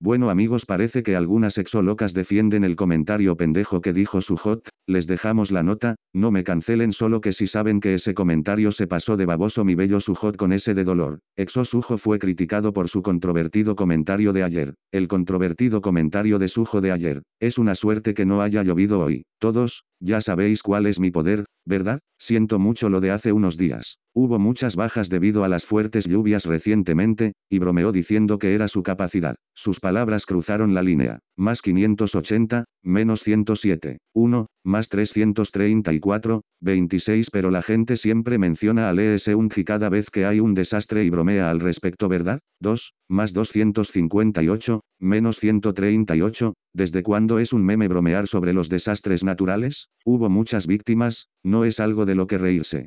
Bueno amigos parece que algunas exolocas defienden el comentario pendejo que dijo su les dejamos la nota, no me cancelen solo que si saben que ese comentario se pasó de baboso mi bello Sujot con ese de dolor. Exo Sujo fue criticado por su controvertido comentario de ayer. El controvertido comentario de Sujo de ayer, es una suerte que no haya llovido hoy. Todos, ya sabéis cuál es mi poder, ¿verdad? Siento mucho lo de hace unos días. Hubo muchas bajas debido a las fuertes lluvias recientemente, y bromeó diciendo que era su capacidad. Sus palabras cruzaron la línea. Más 580, menos 107, 1, más 334, 26 pero la gente siempre menciona al Lee cada vez que hay un desastre y bromea al respecto ¿verdad? 2, más 258, menos 138, ¿desde cuándo es un meme bromear sobre los desastres naturales? Hubo muchas víctimas, no es algo de lo que reírse.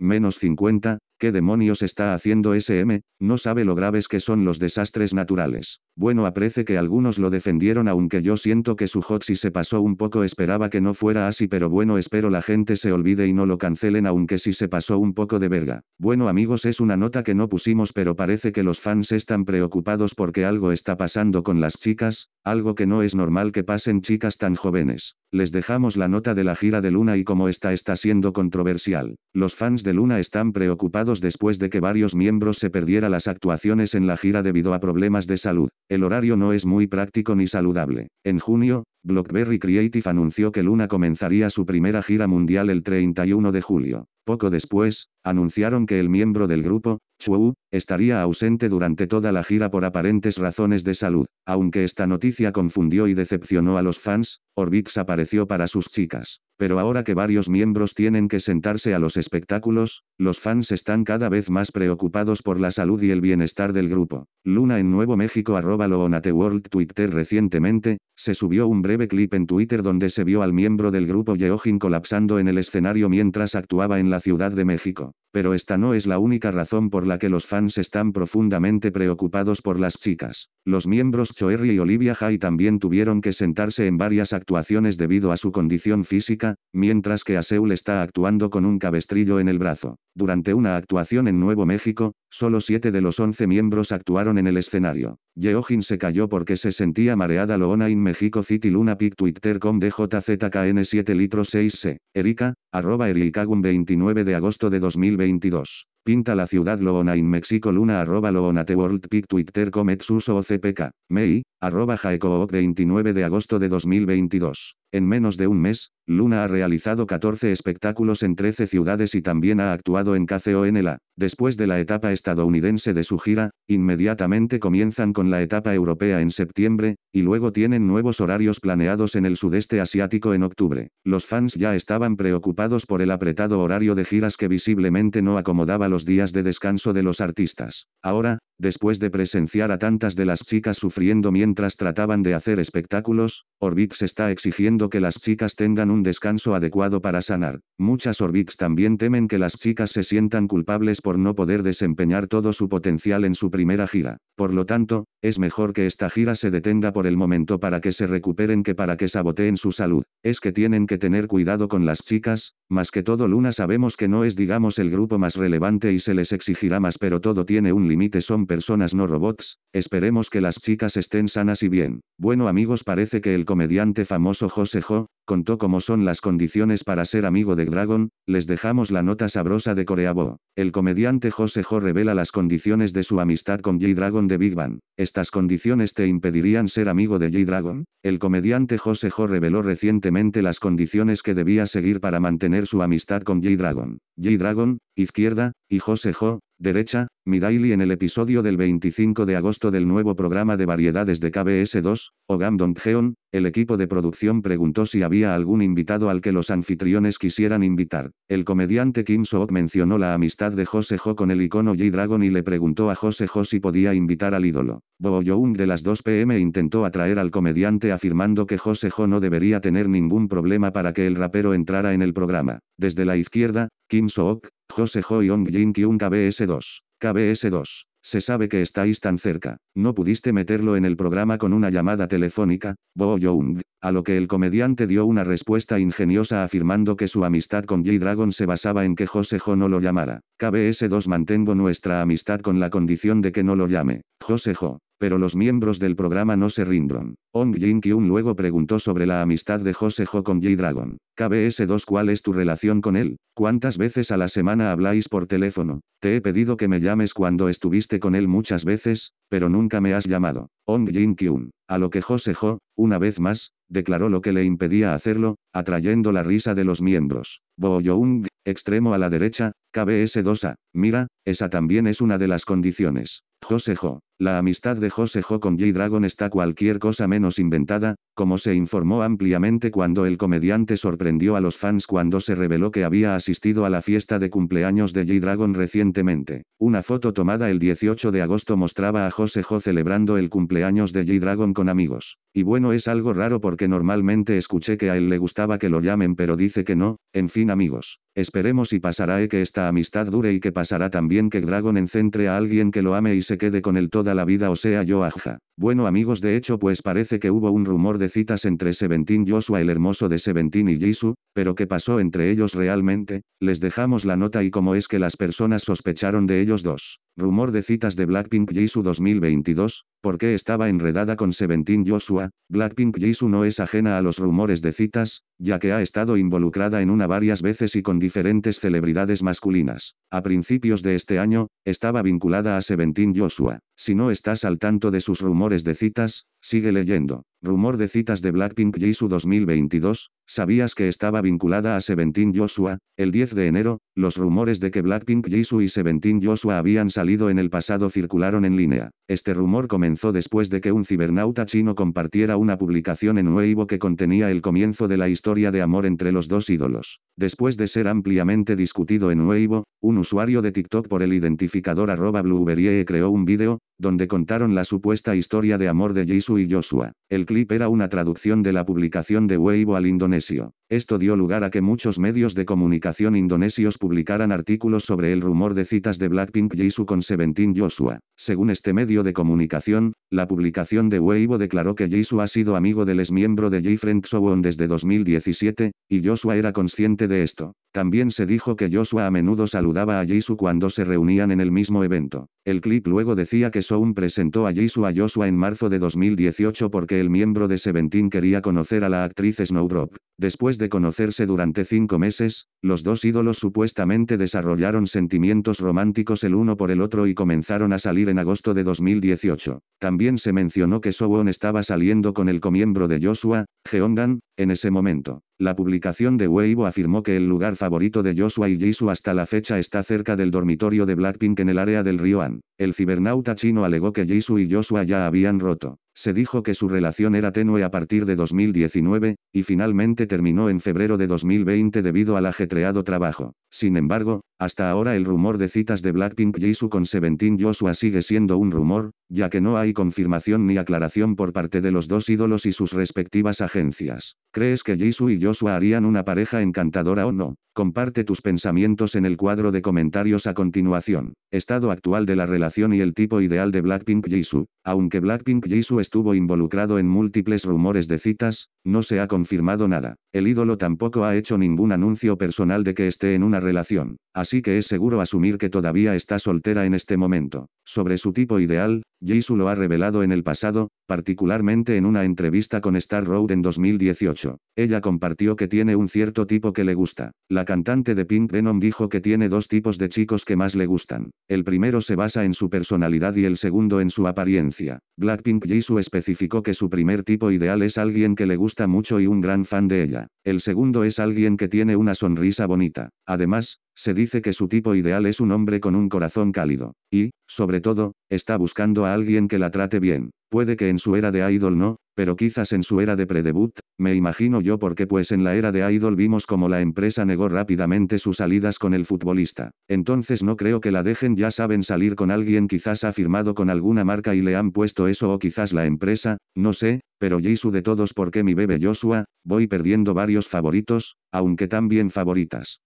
Menos 50, ¿qué demonios está haciendo SM? No sabe lo graves que son los desastres naturales. Bueno, aprece que algunos lo defendieron aunque yo siento que su si se pasó un poco, esperaba que no fuera así, pero bueno, espero la gente se olvide y no lo cancelen aunque si se pasó un poco de verga. Bueno amigos, es una nota que no pusimos, pero parece que los fans están preocupados porque algo está pasando con las chicas, algo que no es normal que pasen chicas tan jóvenes. Les dejamos la nota de la gira de Luna y como esta está siendo controversial. Los fans de Luna están preocupados después de que varios miembros se perdiera las actuaciones en la gira debido a problemas de salud. El horario no es muy práctico ni saludable. En junio, Blockberry Creative anunció que Luna comenzaría su primera gira mundial el 31 de julio. Poco después, anunciaron que el miembro del grupo, Chou, estaría ausente durante toda la gira por aparentes razones de salud. Aunque esta noticia confundió y decepcionó a los fans, Orbix apareció para sus chicas pero ahora que varios miembros tienen que sentarse a los espectáculos, los fans están cada vez más preocupados por la salud y el bienestar del grupo. Luna en Nuevo México arroba World Twitter recientemente, se subió un breve clip en Twitter donde se vio al miembro del grupo Yeojin colapsando en el escenario mientras actuaba en la Ciudad de México. Pero esta no es la única razón por la que los fans están profundamente preocupados por las chicas. Los miembros Choerry y Olivia Jai también tuvieron que sentarse en varias actuaciones debido a su condición física mientras que Aseul está actuando con un cabestrillo en el brazo. Durante una actuación en Nuevo México, solo siete de los 11 miembros actuaron en el escenario. Yeohin se cayó porque se sentía mareada Loona in México City Luna Pic de jzkn 7 litro 6C. Erika, arroba Erikagun 29 de agosto de 2022. Pinta la ciudad Loona in Mexico Luna arroba Loona World Pic Twitter.com Exuso OCPK. Mei, arroba Jaecook 29 de agosto de 2022. En menos de un mes, Luna ha realizado 14 espectáculos en 13 ciudades y también ha actuado en KCONLA. Después de la etapa estadounidense de su gira, inmediatamente comienzan con la etapa europea en septiembre, y luego tienen nuevos horarios planeados en el sudeste asiático en octubre. Los fans ya estaban preocupados por el apretado horario de giras que visiblemente no acomodaba los días de descanso de los artistas. Ahora, Después de presenciar a tantas de las chicas sufriendo mientras trataban de hacer espectáculos, Orbix está exigiendo que las chicas tengan un descanso adecuado para sanar. Muchas Orbix también temen que las chicas se sientan culpables por no poder desempeñar todo su potencial en su primera gira. Por lo tanto, es mejor que esta gira se detenga por el momento para que se recuperen que para que saboteen su salud. Es que tienen que tener cuidado con las chicas, más que todo Luna sabemos que no es digamos el grupo más relevante y se les exigirá más pero todo tiene un límite son personas no robots, esperemos que las chicas estén sanas y bien. Bueno amigos parece que el comediante famoso José Jo, contó cómo son las condiciones para ser amigo de Dragon, les dejamos la nota sabrosa de Coreabo. El comediante José Jo revela las condiciones de su amistad con J-Dragon de Big Bang. ¿Estas condiciones te impedirían ser amigo de J-Dragon? El comediante José Jo reveló recientemente las condiciones que debía seguir para mantener su amistad con J-Dragon. J-Dragon, izquierda, y José Jo, Derecha, Midaily en el episodio del 25 de agosto del nuevo programa de variedades de KBS2, Ogam geon el equipo de producción preguntó si había algún invitado al que los anfitriones quisieran invitar. El comediante Kim Sook mencionó la amistad de Jose Ho con el icono J-Dragon y le preguntó a Jose Ho si podía invitar al ídolo. Bo Young de las 2 pm intentó atraer al comediante afirmando que Jose Ho no debería tener ningún problema para que el rapero entrara en el programa. Desde la izquierda, Kim Sook, Jose Ho Ong Jin KBS2. KBS2. Se sabe que estáis tan cerca. No pudiste meterlo en el programa con una llamada telefónica, Bo Young, a lo que el comediante dio una respuesta ingeniosa afirmando que su amistad con J-Dragon se basaba en que Jose Ho no lo llamara. KBS2 mantengo nuestra amistad con la condición de que no lo llame. Jose Ho pero los miembros del programa no se rindron. Ong jin kyun luego preguntó sobre la amistad de Jose Ho con J-Dragon. KBS2 ¿Cuál es tu relación con él? ¿Cuántas veces a la semana habláis por teléfono? Te he pedido que me llames cuando estuviste con él muchas veces, pero nunca me has llamado. Ong jin kyun A lo que Jose una vez más, declaró lo que le impedía hacerlo, atrayendo la risa de los miembros. Bo Young, extremo a la derecha, KBS2A. Mira, esa también es una de las condiciones. Jose la amistad de Josejo con J-Dragon está cualquier cosa menos inventada, como se informó ampliamente cuando el comediante sorprendió a los fans cuando se reveló que había asistido a la fiesta de cumpleaños de J-Dragon recientemente. Una foto tomada el 18 de agosto mostraba a Josejo celebrando el cumpleaños de J-Dragon con amigos. Y bueno es algo raro porque normalmente escuché que a él le gustaba que lo llamen pero dice que no, en fin amigos. Esperemos y pasará y eh, que esta amistad dure y que pasará también que Dragon encentre a alguien que lo ame y se quede con él todo la vida o sea yo agja Bueno amigos de hecho pues parece que hubo un rumor de citas entre y Joshua el hermoso de Seventín y Jisoo, pero ¿qué pasó entre ellos realmente? Les dejamos la nota y cómo es que las personas sospecharon de ellos dos. Rumor de citas de Blackpink Jisoo 2022, porque estaba enredada con Seventeen Joshua? Blackpink Jisoo no es ajena a los rumores de citas, ya que ha estado involucrada en una varias veces y con diferentes celebridades masculinas. A principios de este año, estaba vinculada a Seventeen Joshua. Si no estás al tanto de sus rumores de citas, Sigue leyendo. Rumor de citas de Blackpink Jisoo 2022. ¿Sabías que estaba vinculada a Seventeen Joshua? El 10 de enero, los rumores de que Blackpink Jisoo y Seventeen Joshua habían salido en el pasado circularon en línea. Este rumor comenzó después de que un cibernauta chino compartiera una publicación en Weibo que contenía el comienzo de la historia de amor entre los dos ídolos. Después de ser ampliamente discutido en Weibo, un usuario de TikTok por el identificador arroba Blueberry creó un vídeo, donde contaron la supuesta historia de amor de Jisoo y Joshua. El clip era una traducción de la publicación de Weibo al indonesio. Esto dio lugar a que muchos medios de comunicación indonesios publicaran artículos sobre el rumor de citas de Blackpink Jisoo con Seventeen Joshua. Según este medio de comunicación, la publicación de Weibo declaró que Jisoo ha sido amigo del miembro de J. Frank desde 2017, y Joshua era consciente de esto. También se dijo que Joshua a menudo saludaba a Jisoo cuando se reunían en el mismo evento. El clip luego decía que Soun presentó a Jisoo a Joshua en marzo de 2018 porque el miembro de Seventeen quería conocer a la actriz Snowdrop. Después de conocerse durante cinco meses, los dos ídolos supuestamente desarrollaron sentimientos románticos el uno por el otro y comenzaron a salir en agosto de 2018. También se mencionó que Soun estaba saliendo con el comiembro de Joshua, Geondan, en ese momento, la publicación de Weibo afirmó que el lugar favorito de Joshua y Jisoo hasta la fecha está cerca del dormitorio de Blackpink en el área del río Han. El cibernauta chino alegó que Jisoo y Joshua ya habían roto. Se dijo que su relación era tenue a partir de 2019, y finalmente terminó en febrero de 2020 debido al ajetreado trabajo. Sin embargo, hasta ahora el rumor de citas de Blackpink Jisoo con Seventeen Joshua sigue siendo un rumor, ya que no hay confirmación ni aclaración por parte de los dos ídolos y sus respectivas agencias. ¿Crees que Jisoo y Joshua harían una pareja encantadora o no? Comparte tus pensamientos en el cuadro de comentarios a continuación. Estado actual de la relación y el tipo ideal de Blackpink Jisoo. Aunque Blackpink Jisoo estuvo involucrado en múltiples rumores de citas, no se ha confirmado nada. El ídolo tampoco ha hecho ningún anuncio personal de que esté en una relación, así que es seguro asumir que todavía está soltera en este momento. Sobre su tipo ideal, Jisoo lo ha revelado en el pasado, particularmente en una entrevista con Star Road en 2018. Ella compartió que tiene un cierto tipo que le gusta. La cantante de Pink Venom dijo que tiene dos tipos de chicos que más le gustan. El primero se basa en su personalidad y el segundo en su apariencia. Blackpink Jisoo especificó que su primer tipo ideal es alguien que le gusta mucho y un gran fan de ella. El segundo es alguien que tiene una sonrisa bonita. Además, se dice que su tipo ideal es un hombre con un corazón cálido. Y, sobre todo, está buscando a alguien que la trate bien. Puede que en su era de idol no, pero quizás en su era de predebut, me imagino yo porque pues en la era de idol vimos como la empresa negó rápidamente sus salidas con el futbolista. Entonces no creo que la dejen ya saben salir con alguien quizás ha firmado con alguna marca y le han puesto eso o quizás la empresa, no sé, pero Jisoo de todos porque mi bebé Joshua, voy perdiendo varios favoritos, aunque también favoritas.